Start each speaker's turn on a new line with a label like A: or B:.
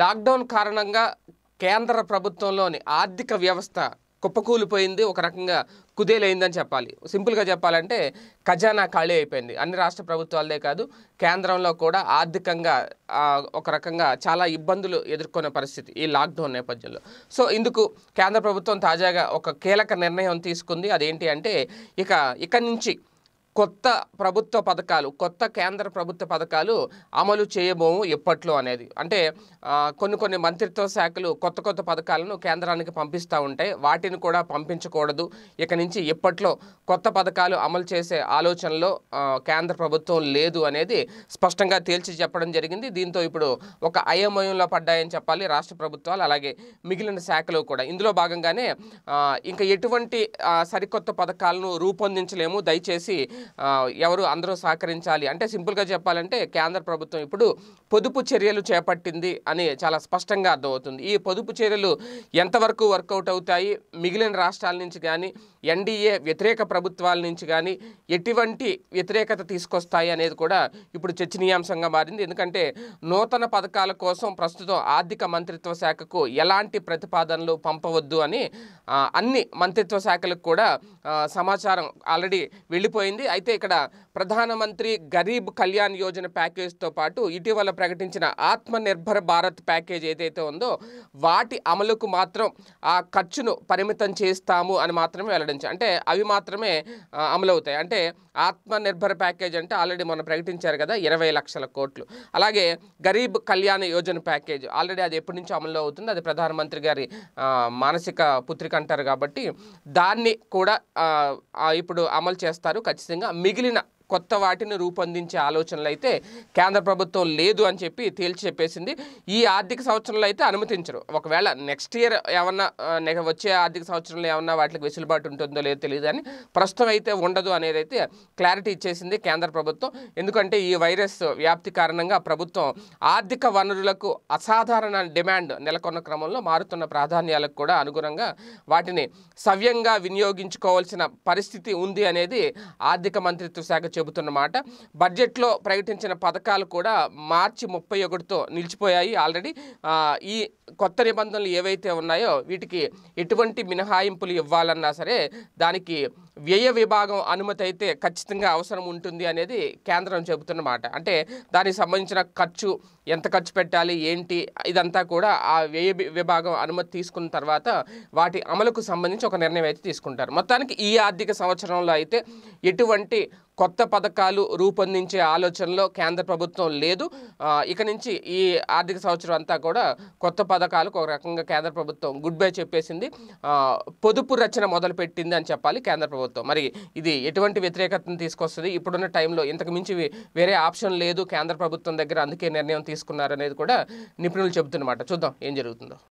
A: lockdown కారణంగా కేంద్ర ప్రభుత్వంలోని ఆర్థిక వ్యవస్థ కుప్పకూలిపోయింది ఒక రకంగా కుదేలైందని చెప్పాలి సింపుల్గా చెప్పాలంటే ఖజానా ఖాళీ అయిపోయింది అన్ని రాష్ట్ర ప్రభుత్వాలదే కాదు కేంద్రంలో కూడా ఆర్థికంగా ఒక రకంగా చాలా ఇబ్బందులు ఎదుర్కొనే పరిస్థితి ఈ లాక్డౌన్ నేపథ్యంలో సో ఇందుకు కేంద్ర ప్రభుత్వం తాజాగా ఒక కీలక నిర్ణయం తీసుకుంది అదేంటి అంటే ఇక ఇక్కడి నుంచి కొత్త ప్రభుత్వ పథకాలు కొత్త కేంద్ర ప్రభుత్వ పథకాలు అమలు చేయబోము ఎప్పట్లో అనేది అంటే కొన్ని కొన్ని మంత్రిత్వ శాఖలు కొత్త కొత్త పథకాలను కేంద్రానికి పంపిస్తూ ఉంటాయి వాటిని కూడా పంపించకూడదు ఇక నుంచి ఎప్పట్లో కొత్త పథకాలు అమలు చేసే ఆలోచనలో కేంద్ర ప్రభుత్వం లేదు అనేది స్పష్టంగా తేల్చి చెప్పడం జరిగింది దీంతో ఇప్పుడు ఒక అయోమయంలో పడ్డాయని చెప్పాలి రాష్ట్ర ప్రభుత్వాలు అలాగే మిగిలిన శాఖలు కూడా ఇందులో భాగంగానే ఇంకా ఎటువంటి సరికొత్త పథకాలను రూపొందించలేము దయచేసి ఎవరు అందరూ సహకరించాలి అంటే సింపుల్గా చెప్పాలంటే కేంద్ర ప్రభుత్వం ఇప్పుడు పొదుపు చర్యలు చేపట్టింది అని చాలా స్పష్టంగా అర్థమవుతుంది ఈ పొదుపు చర్యలు ఎంతవరకు వర్కౌట్ అవుతాయి మిగిలిన రాష్ట్రాల నుంచి కానీ ఎన్డీఏ వ్యతిరేక ప్రభుత్వాల నుంచి కానీ ఎటువంటి వ్యతిరేకత తీసుకొస్తాయి అనేది కూడా ఇప్పుడు చర్చనీయాంశంగా మారింది ఎందుకంటే నూతన పథకాల కోసం ప్రస్తుతం ఆర్థిక మంత్రిత్వ శాఖకు ఎలాంటి ప్రతిపాదనలు పంపవద్దు అని అన్ని మంత్రిత్వ శాఖలకు కూడా సమాచారం ఆల్రెడీ వెళ్ళిపోయింది అయితే ఇక్కడ ప్రధానమంత్రి గరీబ్ కళ్యాణ్ యోజన ప్యాకేజ్తో పాటు ఇటీవల ప్రకటించిన నిర్భర్ భారత్ ప్యాకేజ్ ఏదైతే ఉందో వాటి అమలుకు మాత్రం ఆ ఖర్చును పరిమితం చేస్తాము అని మాత్రమే వెల్లడించారు అంటే అవి మాత్రమే అమలవుతాయి అంటే నిర్భర్ ప్యాకేజ్ అంటే ఆల్రెడీ మనం ప్రకటించారు కదా ఇరవై లక్షల కోట్లు అలాగే గరీబ్ కళ్యాణ్ యోజన ప్యాకేజ్ ఆల్రెడీ అది ఎప్పటి నుంచో అమల్లో అవుతుంది అది ప్రధానమంత్రి గారి మానసిక పుత్రిక అంటారు కాబట్టి దాన్ని కూడా ఇప్పుడు అమలు చేస్తారు ఖచ్చితంగా మిగిలిన కొత్త వాటిని రూపొందించే ఆలోచనలు అయితే కేంద్ర ప్రభుత్వం లేదు అని చెప్పి తేల్చి చెప్పేసింది ఈ ఆర్థిక సంవత్సరంలో అయితే అనుమతించరు ఒకవేళ నెక్స్ట్ ఇయర్ ఏమన్నా వచ్చే ఆర్థిక సంవత్సరంలో ఏమన్నా వాటికి వెసులుబాటు ఉంటుందో లేదో తెలియదు అని ప్రస్తుతం అయితే ఉండదు అనేది అయితే క్లారిటీ ఇచ్చేసింది కేంద్ర ప్రభుత్వం ఎందుకంటే ఈ వైరస్ వ్యాప్తి కారణంగా ప్రభుత్వం ఆర్థిక వనరులకు అసాధారణ డిమాండ్ నెలకొన్న క్రమంలో మారుతున్న ప్రాధాన్యాలకు కూడా అనుగుణంగా వాటిని సవ్యంగా వినియోగించుకోవాల్సిన పరిస్థితి ఉంది అనేది ఆర్థిక మంత్రిత్వ శాఖ చెబుతున్నమాట బడ్జెట్లో ప్రకటించిన పథకాలు కూడా మార్చి ముప్పై ఒకటితో నిలిచిపోయాయి ఆల్రెడీ ఈ కొత్త నిబంధనలు ఏవైతే ఉన్నాయో వీటికి ఎటువంటి మినహాయింపులు ఇవ్వాలన్నా సరే దానికి వ్యయ విభాగం అనుమతి అయితే ఖచ్చితంగా అవసరం ఉంటుంది అనేది కేంద్రం చెబుతున్నమాట అంటే దానికి సంబంధించిన ఖర్చు ఎంత ఖర్చు పెట్టాలి ఏంటి ఇదంతా కూడా ఆ వ్యయ విభాగం అనుమతి తీసుకున్న తర్వాత వాటి అమలుకు సంబంధించి ఒక నిర్ణయం అయితే తీసుకుంటారు మొత్తానికి ఈ ఆర్థిక సంవత్సరంలో అయితే ఎటువంటి కొత్త పథకాలు రూపొందించే ఆలోచనలో కేంద్ర ప్రభుత్వం లేదు ఇక నుంచి ఈ ఆర్థిక సంవత్సరం అంతా కూడా కొత్త పథకాలకు ఒక రకంగా కేంద్ర ప్రభుత్వం గుడ్ బై చెప్పేసింది పొదుపు రచన మొదలుపెట్టింది అని చెప్పాలి కేంద్ర ప్రభుత్వం మరి ఇది ఎటువంటి వ్యతిరేకతను తీసుకొస్తుంది ఇప్పుడున్న టైంలో ఇంతకు మించి వేరే ఆప్షన్ లేదు కేంద్ర ప్రభుత్వం దగ్గర అందుకే నిర్ణయం తీసుకున్నారనేది కూడా నిపుణులు చెబుతున్నమాట చూద్దాం ఏం జరుగుతుందో